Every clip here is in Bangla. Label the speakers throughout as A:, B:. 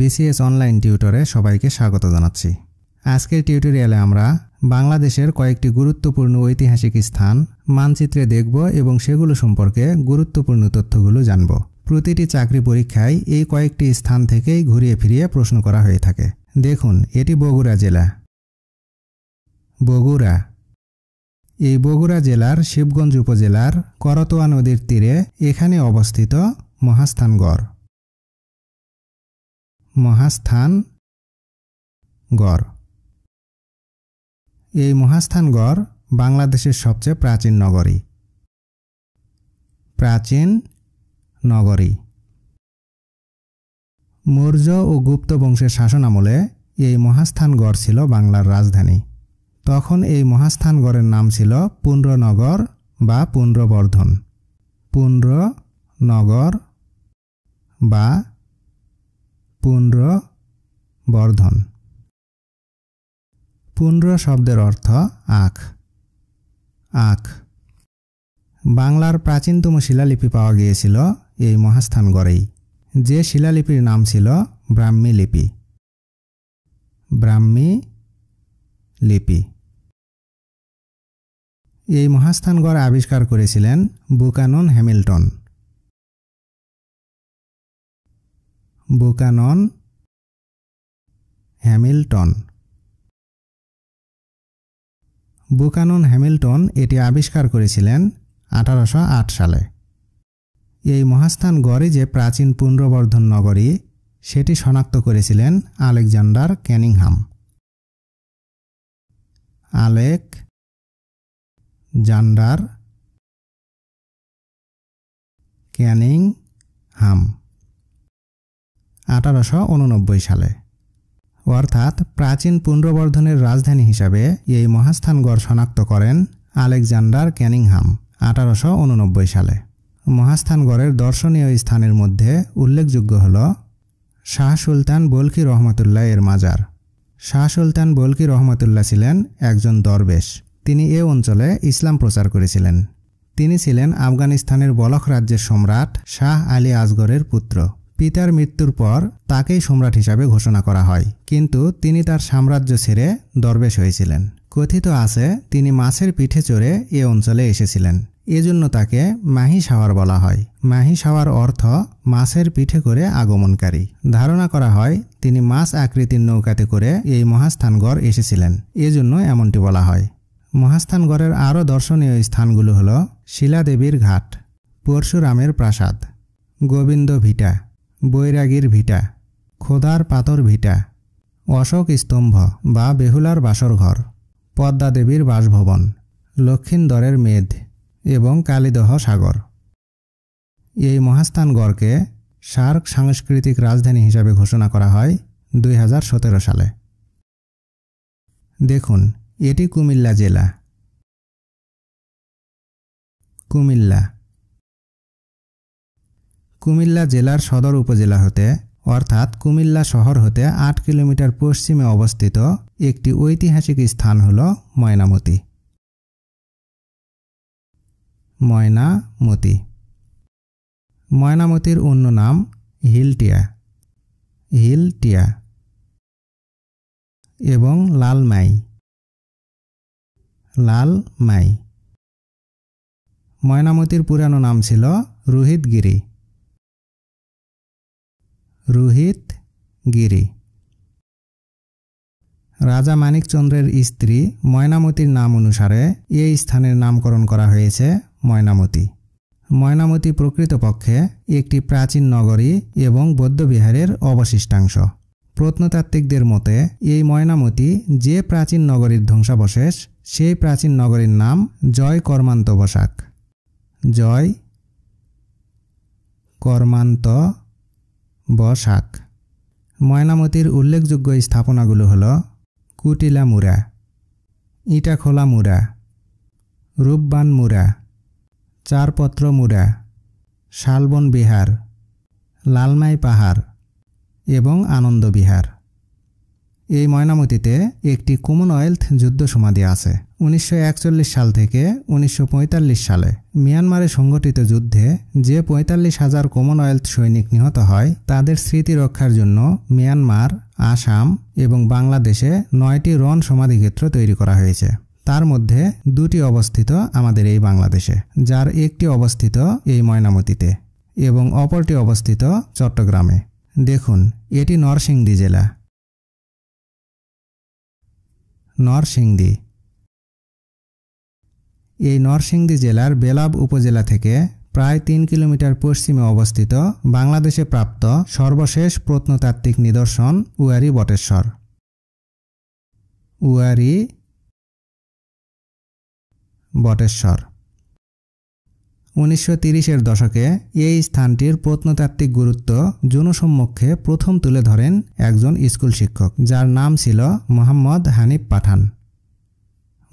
A: বিসিএস অনলাইন টিউটরে সবাইকে স্বাগত জানাচ্ছি আজকের টিউটোরিয়ালে আমরা বাংলাদেশের কয়েকটি গুরুত্বপূর্ণ ঐতিহাসিক স্থান মানচিত্রে দেখব এবং সেগুলো সম্পর্কে গুরুত্বপূর্ণ তথ্যগুলো জানব প্রতিটি চাকরি পরীক্ষায় এই কয়েকটি স্থান থেকেই ঘুরিয়ে ফিরিয়ে প্রশ্ন করা হয়ে থাকে দেখুন এটি বগুড়া জেলা বগুড়া এই বগুড়া জেলার শিবগঞ্জ উপজেলার করতোয়া নদীর তীরে এখানে অবস্থিত মহাস্থানগড় মহাস্থান গড় এই মহাস্থানগড় বাংলাদেশের সবচেয়ে প্রাচীন নগরী প্রাচীন নগরী মৌর্য ও গুপ্ত বংশের শাসন আমলে এই মহাস্থানগড় ছিল বাংলার রাজধানী তখন এই মহাস্থানগড়ের নাম ছিল পুণ্ড্রনগর বা পুণ্ড্রবর্ধন পুণ্ড্রনগর বা বর্ধন পুনর শব্দের অর্থ আখ আখ বাংলার প্রাচীনতম শিলালিপি পাওয়া গিয়েছিল এই মহাস্থান গড়েই যে শিলালিপির নাম ছিল ব্রাহ্মী লিপি ব্রাহ্মী লিপি এই মহাস্থানগড় আবিষ্কার করেছিলেন Buchanan Hamilton Buchanan Hamilton Buchanan Hamilton এটি আবিষ্কার করেছিলেন আঠারোশো সালে এই মহাস্থান গড়ে যে প্রাচীন পুনর্বর্ধন নগরী সেটি শনাক্ত করেছিলেন Alexander Cunningham Alexander Cunningham আঠারোশো উননব্বই সালে অর্থাৎ প্রাচীন পুনর্বর্ধনের রাজধানী হিসাবে এই মহাস্থানগড় শনাক্ত করেন আলেকজান্ডার ক্যানিংহাম আঠারোশো উননব্বই সালে মহাস্থানগড়ের দর্শনীয় স্থানের মধ্যে উল্লেখযোগ্য হল শাহ সুলতান বলকি রহমতুল্লাহ এর মাজার শাহ সুলতান বলকি রহমতুল্লাহ ছিলেন একজন দরবেশ তিনি এ অঞ্চলে ইসলাম প্রচার করেছিলেন তিনি ছিলেন আফগানিস্তানের বলখ রাজ্যের সম্রাট শাহ আলী আজগরের পুত্র পিতার মৃত্যুর পর তাকেই সম্রাট হিসাবে ঘোষণা করা হয় কিন্তু তিনি তার সাম্রাজ্য ছেড়ে দরবেশ হয়েছিলেন কথিত আছে তিনি মাছের পিঠে চড়ে এ অঞ্চলে এসেছিলেন এজন্য তাকে মাহি সাওয়ার বলা হয় মাহি সাওয়ার অর্থ মাছের পিঠে করে আগমনকারী ধারণা করা হয় তিনি মাছ আকৃতির নৌকাতে করে এই মহাস্থানগড় এসেছিলেন এজন্য এমনটি বলা হয় মহাস্থানগড়ের আরও দর্শনীয় স্থানগুলো হল শিলাদেবীর ঘাট পরশুরামের প্রাসাদ গোবিন্দ ভিটা বৈরাগীর ভিটা খোদার পাতর ভিটা অশোক স্তম্ভ বা বেহুলার বাসরঘর পদ্মা দেবীর বাসভবন লক্ষিন্দরের মেদ এবং কালীদহ সাগর এই মহাস্থানগড়কে সার্ক সাংস্কৃতিক রাজধানী হিসাবে ঘোষণা করা হয় দুই সালে দেখুন এটি কুমিল্লা জেলা কুমিল্লা কুমিল্লা জেলার সদর উপজেলা হতে অর্থাৎ কুমিল্লা শহর হতে আট কিলোমিটার পশ্চিমে অবস্থিত একটি ঐতিহাসিক স্থান হল ময়নামতি ময়নামতি ময়নামতির অন্য নাম হিলটিয়া হিলটিয়া এবং লালমাই লালমাই ময়নামতির পুরানো নাম ছিল রোহিতগিরি রোহিত গিরি রাজা মানিকচন্দ্রের স্ত্রী ময়নামতির নাম অনুসারে এই স্থানের নামকরণ করা হয়েছে ময়নামতি ময়নামতি প্রকৃতপক্ষে একটি প্রাচীন নগরী এবং বৌদ্ধবিহারের অবশিষ্টাংশ প্রত্নতাত্ত্বিকদের মতে এই ময়নামতি যে প্রাচীন নগরীর ধ্বংসাবশেষ সেই প্রাচীন নগরীর নাম জয় কর্মান্ত বসাক জয় কর্মান্ত বসাক ময়নামতির উল্লেখযোগ্য স্থাপনাগুলো হল কুটিলা মুরা ইটাখোলা মুরা রূপবান মুরা চারপত্র মুরা শালবন বিহার লালমাই পাহাড় এবং আনন্দ বিহার এই ময়নামতিতে একটি কমনওয়েলথ যুদ্ধ সমাধি আছে উনিশশো সাল থেকে উনিশশো সালে মিয়ানমারে সংগঠিত যুদ্ধে যে পঁয়তাল্লিশ হাজার কমনওয়েলথ সৈনিক নিহত হয় তাদের স্মৃতি রক্ষার জন্য মিয়ানমার আসাম এবং বাংলাদেশে নয়টি রণ সমাধিক্ষেত্র তৈরি করা হয়েছে তার মধ্যে দুটি অবস্থিত আমাদের এই বাংলাদেশে যার একটি অবস্থিত এই ময়নামতিতে এবং অপরটি অবস্থিত চট্টগ্রামে দেখুন এটি নরসিংদী জেলা নরসিংদী এই নরসিংদী জেলার বেলাব উপজেলা থেকে প্রায় তিন কিলোমিটার পশ্চিমে অবস্থিত বাংলাদেশে প্রাপ্ত সর্বশেষ প্রত্নতাত্ত্বিক নিদর্শন উয়ারি বটেশ্বর উয়ারি বটেশ্বর উনিশশো তিরিশের দশকে এই স্থানটির প্রত্নতাত্ত্বিক গুরুত্ব জনসম্মুখে প্রথম তুলে ধরেন একজন স্কুল শিক্ষক যার নাম ছিল মোহাম্মদ হানিফ পাঠান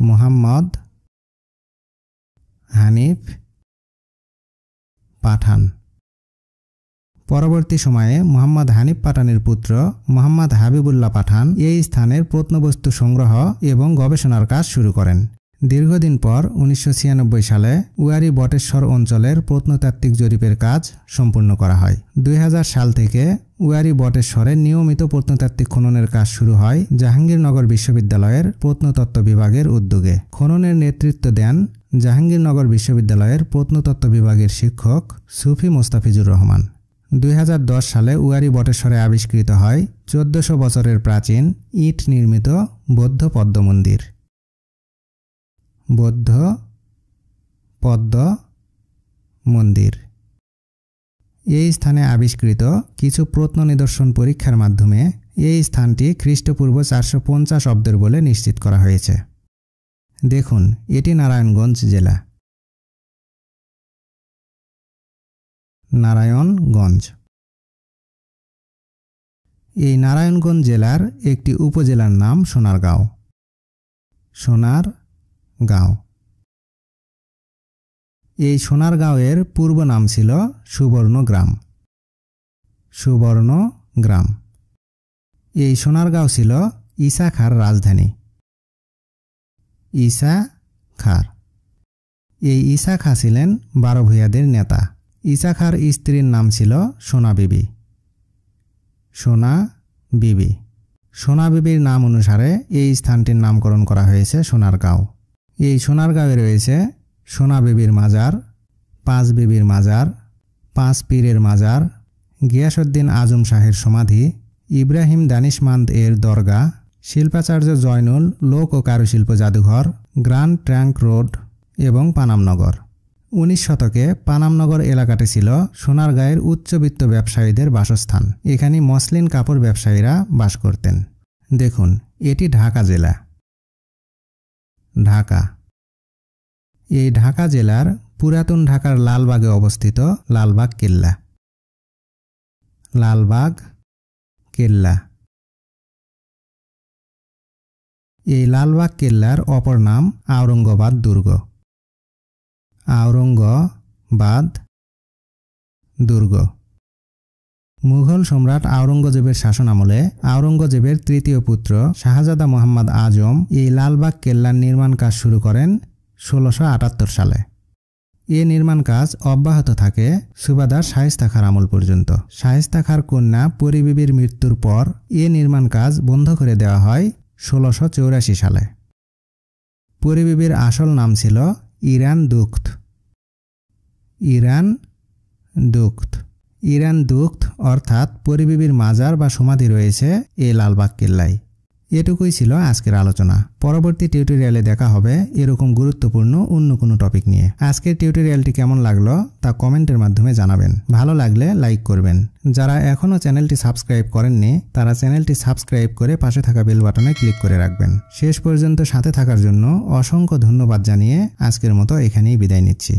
A: মোহাম্মদ হানিফ পাঠান পরবর্তী সময়ে মোহাম্মদ হানিফ পাঠানের পুত্র মোহাম্মদ হাবিবুল্লাহ পাঠান এই স্থানের প্রত্নবস্তু সংগ্রহ এবং গবেষণার কাজ শুরু করেন দীর্ঘদিন পর উনিশশো সালে উয়ারি বটেশ্বর অঞ্চলের প্রত্নতাত্ত্বিক জরিপের কাজ সম্পূর্ণ করা হয় দুই সাল থেকে উয়ারি বটেশ্বরে নিয়মিত প্রত্নতাত্ত্বিক খননের কাজ শুরু হয় জাহাঙ্গীরনগর বিশ্ববিদ্যালয়ের প্রত্নতত্ত্ব বিভাগের উদ্যোগে খননের নেতৃত্ব দেন জাহাঙ্গীরনগর বিশ্ববিদ্যালয়ের প্রত্নতত্ত্ব বিভাগের শিক্ষক সুফি মোস্তাফিজুর রহমান দুই সালে উয়ারি বটেশ্বরে আবিষ্কৃত হয় চোদ্দশো বছরের প্রাচীন ইট নির্মিত বৌদ্ধ পদ্ম মন্দির বৌদ্ধ পদ্ম মন্দির এই স্থানে আবিষ্কৃত কিছু প্রত্ন নিদর্শন পরীক্ষার মাধ্যমে এই স্থানটি খ্রিস্টপূর্ব চারশো পঞ্চাশ অব্দের বলে নিশ্চিত করা হয়েছে দেখুন এটি নারায়ণগঞ্জ জেলা নারায়ণগঞ্জ এই নারায়ণগঞ্জ জেলার একটি উপজেলার নাম সোনারগাঁও সোনার গাঁও এই সোনারগাঁওয়ের পূর্ব নাম ছিল সুবর্ণ গ্রাম সুবর্ণ গ্রাম এই সোনারগাঁও ছিল ইসাখার রাজধানী ইসা খার এই ইসা খা ছিলেন বারো ভূয়াদের নেতা ইসা খার স্ত্রীর নাম ছিল সোনা বিবি সোনা বিবি সোনা বিবির নাম অনুসারে এই স্থানটির নামকরণ করা হয়েছে সোনারগাঁও এই সোনারগাঁওয়ে রয়েছে সোনা বিবির মাজার পাঁচ বিবির মাজার পাঁচ পীরের মাজার গিয়াসুদ্দিন আজম শাহের সমাধি ইব্রাহিম দানিশমান্দ এর দরগা শিল্পাচার্য জয়নুল লোক ও কারুশিল্প জাদুঘর গ্রান্ড ট্র্যাঙ্ক রোড এবং পানামনগর উনিশ শতকে পানামনগর এলাকাটি ছিল সোনারগাঁয়ের উচ্চবিত্ত ব্যবসায়ীদের বাসস্থান এখানে মসলিন কাপড় ব্যবসায়ীরা বাস করতেন দেখুন এটি ঢাকা জেলা ঢাকা এই ঢাকা জেলার পুরাতন ঢাকার লালবাগে অবস্থিত লালবাগ কেল্লা লালবাগ কেল্লা এই লালবাগ কেল্লার অপর নাম আওরঙ্গবাদ দুর্গ আওরঙ্গবাদ দুর্গ মুঘল সম্রাট আওরঙ্গজেবের শাসন আমলে আওরঙ্গজেবের তৃতীয় পুত্র শাহজাদা মোহাম্মদ আজম এই লালবাগ কেল্লার নির্মাণ কাজ শুরু করেন ষোলোশো আটাত্তর সালে এ নির্মাণ কাজ অব্যাহত থাকে সুবাদার শায়েস্তা খার আমল পর্যন্ত শাহেস্তা খার কন্যা পরিবিবির মৃত্যুর পর এ নির্মাণ কাজ বন্ধ করে দেওয়া হয় ষোলোশো চৌরাশি সালে পরিবিবির আসল নাম ছিল ইরান দুখ্ত ইরান দুগ্ধ ইরান দুগ্ধ অর্থাৎ পরিবিবির মাজার বা সমাধি রয়েছে এই লালবাগ কিল্লায় এটুকুই ছিল আজকের আলোচনা পরবর্তী টিউটোরিয়ালে দেখা হবে এরকম গুরুত্বপূর্ণ অন্য কোনো টপিক নিয়ে আজকের টিউটোরিয়ালটি কেমন লাগলো তা কমেন্টের মাধ্যমে জানাবেন ভালো লাগলে লাইক করবেন যারা এখনও চ্যানেলটি সাবস্ক্রাইব করেননি তারা চ্যানেলটি সাবস্ক্রাইব করে পাশে থাকা বেল বাটনে ক্লিক করে রাখবেন শেষ পর্যন্ত সাথে থাকার জন্য অসংখ্য ধন্যবাদ জানিয়ে আজকের মতো এখানেই বিদায় নিচ্ছি